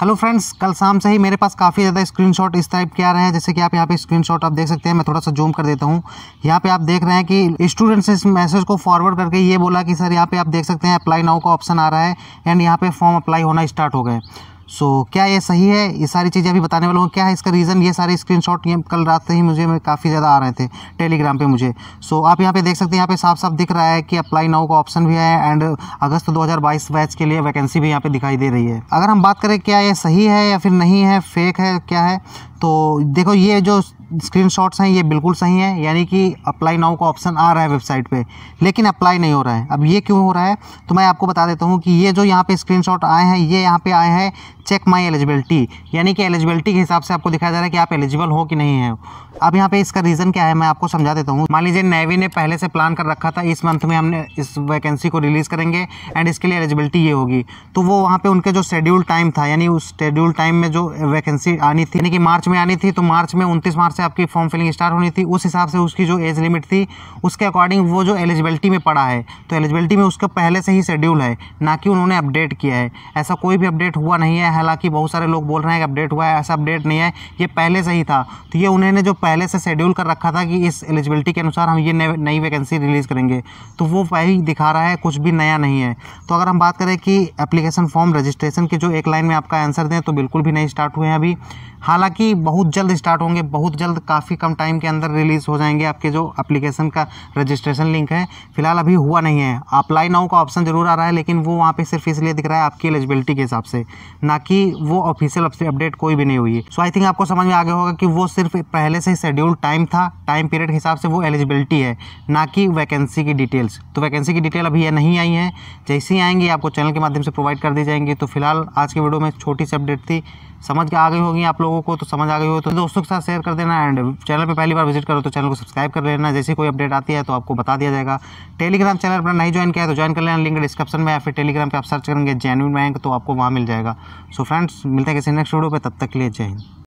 hello friends कल शाम से ही मेरे पास काफ़ी ज़्यादा स्क्रीनशॉट इस टाइप के आ रहे हैं जैसे कि आप यहाँ पे स्क्रीनशॉट आप देख सकते हैं मैं थोड़ा सा जूम कर देता हूँ यहाँ पे आप देख रहे हैं कि स्टूडेंट्स इस मैसेज को फॉरवर्ड करके ये बोला कि सर यहाँ पे आप देख सकते हैं अप्लाई नाउ का ऑप्शन आ रहा है एंड यहाँ पे फॉर्म अप्लाई होना स्टार्ट हो गए सो so, क्या ये सही है ये सारी चीज़ें अभी बताने वाला हूँ क्या है इसका रीज़न ये सारे स्क्रीनशॉट ये कल रात से ही मुझे में काफ़ी ज़्यादा आ रहे थे टेलीग्राम पे मुझे सो so, आप यहाँ पे देख सकते हैं यहाँ पे साफ साफ दिख रहा है कि अप्लाई नाउ का ऑप्शन भी है एंड अगस्त 2022 बैच के लिए वैकेंसी भी यहाँ पर दिखाई दे रही है अगर हम बात करें क्या ये सही है या फिर नहीं है फेक है क्या है तो देखो ये जो स्क्रीन हैं ये बिल्कुल सही हैं यानी कि अप्लाई नाउ का ऑप्शन आ रहा है वेबसाइट पे लेकिन अप्लाई नहीं हो रहा है अब ये क्यों हो रहा है तो मैं आपको बता देता हूँ कि ये जो यहाँ पे स्क्रीनशॉट आए हैं ये यहाँ पे आए हैं चेक माई एलिजिबिलिटी यानी कि एलिजिबिलिटी के हिसाब से आपको दिखाया जा रहा है कि आप एलिजिबल हो कि नहीं है अब यहाँ पे इसका रीज़न क्या है मैं आपको समझा देता हूँ मान लीजिए नेवी ने पहले से प्लान कर रखा था इस मंथ में हमने इस वैकेंसी को रिलीज़ करेंगे एंड इसके लिए एलिजिबिलिटी ये होगी तो वो वहाँ पे उनके जो शेड्यूल टाइम था यानी उस शेड्यूल टाइम में जो वैकेंसी आनी थी यानी कि मार्च में आनी थी तो मार्च में उनतीस मार्च से आपकी फॉर्म फिलिंग स्टार्ट होनी थी उस हिसाब से उसकी जो एज लिमिट थी उसके अकॉर्डिंग वो जो एलिजिबिलिटी में पड़ा है तो एलिजिबिलिटी में उसका पहले से ही शेड्यूल है ना कि उन्होंने अपडेट किया है ऐसा कोई भी अपडेट हुआ नहीं है हालांकि बहुत सारे लोग बोल रहे हैं कि अपडेट हुआ है ऐसा अपडेट नहीं है ये पहले से ही था तो ये उन्होंने जो पहले से शेड्यूल कर रखा था कि इस एलिजिबिलिटी के अनुसार हम ये नई वैकेंसी रिलीज़ करेंगे तो वो वही दिखा रहा है कुछ भी नया नहीं है तो अगर हम बात करें कि एप्लीकेशन फॉर्म रजिस्ट्रेशन के जो एक लाइन में आपका आंसर दें तो बिल्कुल भी नहीं स्टार्ट हुए हैं अभी हालांकि बहुत जल्द स्टार्ट होंगे बहुत जल्द काफ़ी कम टाइम के अंदर रिलीज़ हो जाएंगे आपके जो एप्लीकेशन का रजिस्ट्रेशन लिंक है फिलहाल अभी हुआ नहीं है अप्लाई नाउ का ऑप्शन ज़रूर आ रहा है लेकिन वो वहाँ पे सिर्फ इसलिए दिख रहा है आपकी एलिजिबिलिटी के हिसाब से ना बाकी वो ऑफिशियल अपडेट कोई भी नहीं हुई सो आई थिंक आपको समझ में आ गया होगा कि वो सिर्फ पहले से शेड्यूल टाइम था टाइम पीरियड के हिसाब से वो एलिजिबिलिटी है ना कि वैकेंसी की डिटेल्स तो वैकेंसी की डिटेल अभी नहीं आई है जैसे ही आएंगी आपको चैनल के माध्यम से प्रोवाइड कर दी जाएंगी तो फिलहाल आज की वीडियो में छोटी सी अपडेट थी समझ के आ गई होगी आप लोगों को तो समझ आ गई हो तो दोस्तों के साथ शेयर कर देना एंड चैनल पे पहली बार विजिट करो तो चैनल को सब्सक्राइब कर लेना जैसे कोई अपडेट आती है तो आपको बता दिया जाएगा टेलीग्राम चैनल अपना नहीं ज्वाइन किया तो ज्वाइन कर लेना लिंक डिस्क्रिप्शन में या फिर टेलीग्राम पर आप सर्च करेंगे जेनविन बैंक तो आपको वहाँ मिल जाएगा सो फ्रेंड्स मिलते हैं किसी नेक्स्ट वीडियो पर तब तक के लिए जय हिंद